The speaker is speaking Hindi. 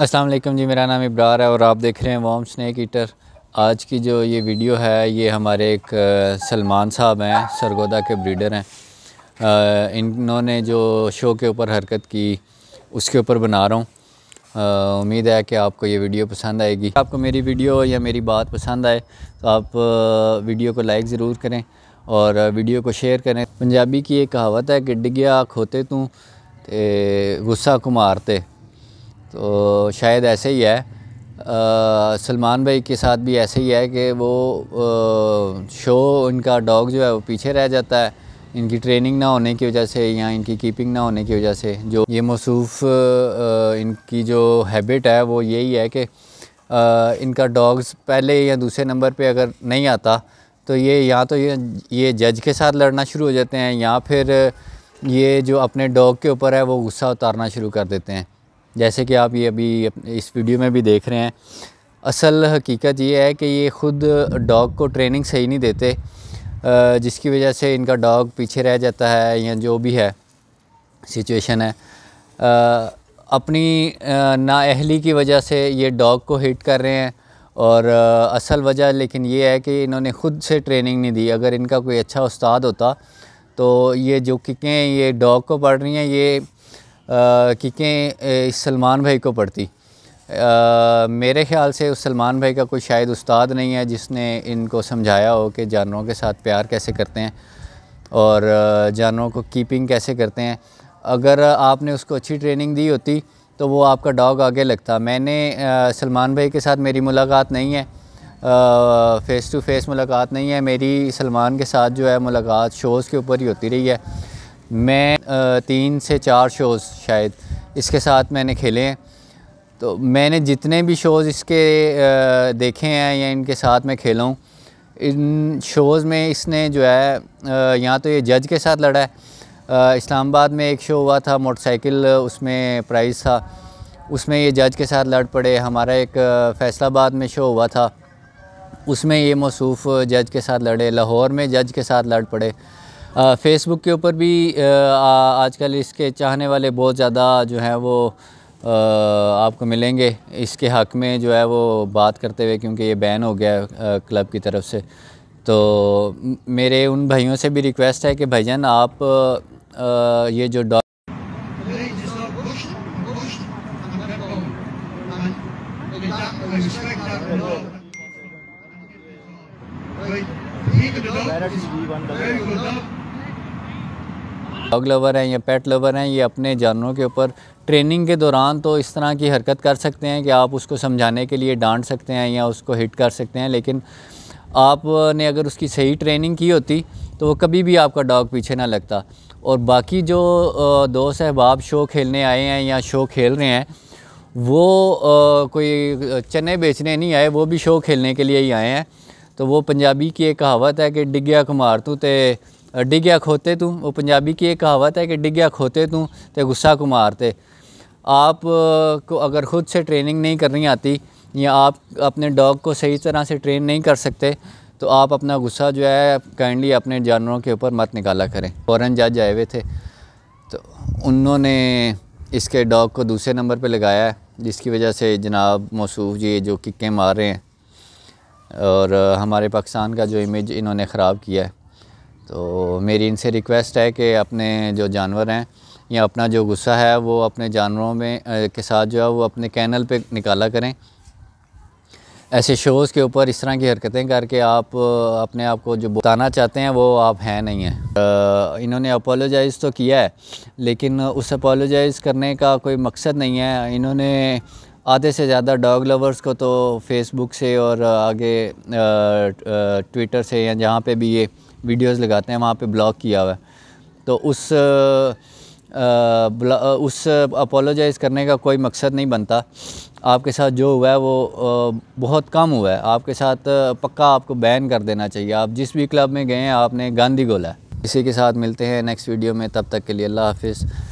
अस्सलाम वालेकुम जी मेरा नाम इब्रार है और आप देख रहे हैं वॉम स्नैक ईटर आज की जो ये वीडियो है ये हमारे एक सलमान साहब हैं सरगोदा के ब्रीडर हैं इन्होंने जो शो के ऊपर हरकत की उसके ऊपर बना रहा हूँ उम्मीद है कि आपको ये वीडियो पसंद आएगी आपको मेरी वीडियो या मेरी बात पसंद आए तो आप वीडियो को लाइक ज़रूर करें और वीडियो को शेयर करें पंजाबी की एक कहावत है कि डिग्या खोते तू गुस्सा कुमारते तो शायद ऐसे ही है सलमान भाई के साथ भी ऐसे ही है कि वो आ, शो इनका डॉग जो है वो पीछे रह जाता है इनकी ट्रेनिंग ना होने की वजह से या इनकी कीपिंग ना होने की वजह से जो ये मसूफ़ इनकी जो हैबिट है वो यही है कि इनका डॉग्स पहले या दूसरे नंबर पे अगर नहीं आता तो ये या तो ये ये जज के साथ लड़ना शुरू हो जाते हैं या फिर ये जो अपने डॉग के ऊपर है वो गुस्सा उतारना शुरू कर देते हैं जैसे कि आप ये अभी इस वीडियो में भी देख रहे हैं असल हकीकत ये है कि ये ख़ुद डॉग को ट्रेनिंग सही नहीं देते जिसकी वजह से इनका डॉग पीछे रह जाता है या जो भी है सिचुएशन है अपनी नाअहली की वजह से ये डॉग को हिट कर रहे हैं और असल वजह लेकिन ये है कि इन्होंने ख़ुद से ट्रेनिंग नहीं दी अगर इनका कोई अच्छा उस्ताद होता तो ये जो किकें ये डॉग को पढ़ रही हैं ये किकें सलमान भाई को पढ़ती आ, मेरे ख्याल से उस सलमान भाई का कोई शायद उस्ताद नहीं है जिसने इनको समझाया हो कि जानवरों के साथ प्यार कैसे करते हैं और जानवरों को कीपिंग कैसे करते हैं अगर आपने उसको अच्छी ट्रेनिंग दी होती तो वो आपका डॉग आगे लगता मैंने सलमान भाई के साथ मेरी मुलाकात नहीं है फ़ेस टू फेस मुलाकात नहीं है मेरी सलमान के साथ जो है मुलाकात शोज़ के ऊपर ही होती रही है मैं तीन से चार शोज़ शायद इसके साथ मैंने खेले हैं तो मैंने जितने भी शोज़ इसके देखे हैं या इनके साथ मैं खेला हूँ इन शोज़ में इसने जो है यहाँ तो ये जज के साथ लड़ा है इस्लामाबाद में एक शो हुआ था मोटरसाइकिल उसमें प्राइज़ था उसमें ये जज के साथ लड़ पड़े हमारा एक फैसलाबाद में शो हुआ था उसमें ये मसूफ जज के साथ लड़े लाहौर में जज के साथ लड़ पड़े फेसबुक के ऊपर भी आजकल इसके चाहने वाले बहुत ज़्यादा जो है वो आपको मिलेंगे इसके हक़ में जो है वो बात करते हुए क्योंकि ये बैन हो गया क्लब की तरफ से तो मेरे उन भाइयों से भी रिक्वेस्ट है कि भाईजान आप ये जो डॉ डॉग लवर हैं या पेट लवर हैं ये अपने जानवरों के ऊपर ट्रेनिंग के दौरान तो इस तरह की हरकत कर सकते हैं कि आप उसको समझाने के लिए डांट सकते हैं या उसको हिट कर सकते हैं लेकिन आपने अगर उसकी सही ट्रेनिंग की होती तो वो कभी भी आपका डॉग पीछे ना लगता और बाकी जो दो सहबाब शो खेलने आए हैं या शो खेल रहे हैं वो कोई चने बेचने नहीं आए वो भी शो खेलने के लिए ही आए हैं तो वो पंजाबी की एक कहावत है कि डिग्या कुमार तू तो डिग्या खोते तू वो पंजाबी की एक कहावत है कि डिगया खोते तू तो गुस्सा को मारते आप को अगर ख़ुद से ट्रेनिंग नहीं करनी आती या आप अपने डॉग को सही तरह से ट्रेन नहीं कर सकते तो आप अपना गुस्सा जो है काइंडली अपने जानवरों के ऊपर मत निकाला करें फ़ौरन जज आए हुए थे तो उन्होंने इसके डॉग को दूसरे नंबर पर लगाया है जिसकी वजह से जनाब मौसूफ जी जो किक्के मार रहे हैं और हमारे पाकिस्तान का जो इमेज इन्होंने ख़राब किया है तो मेरी इनसे रिक्वेस्ट है कि अपने जो जानवर हैं या अपना जो गुस्सा है वो अपने जानवरों में के साथ जो है वो अपने कैनल पे निकाला करें ऐसे शोज़ के ऊपर इस तरह की हरकतें करके आप अपने आप को जो बताना चाहते हैं वो आप हैं नहीं हैं इन्होंने अपोलोजाइज़ तो किया है लेकिन उस अपोलोजाइज़ करने का कोई मकसद नहीं है इन्होंने आधे से ज़्यादा डॉग लवर्स को तो फेसबुक से और आगे ट्विटर से या जहाँ पे भी ये वीडियोस लगाते हैं वहाँ पे ब्लॉग किया हुआ है तो उस आ, उस अपोलोजाइज़ करने का कोई मकसद नहीं बनता आपके साथ जो हुआ है वो आ, बहुत कम हुआ है आपके साथ पक्का आपको बैन कर देना चाहिए आप जिस भी क्लब में गए हैं आपने गांधी गोला इसी के साथ मिलते हैं नेक्स्ट वीडियो में तब तक के लिए अल्लाह हाफिज़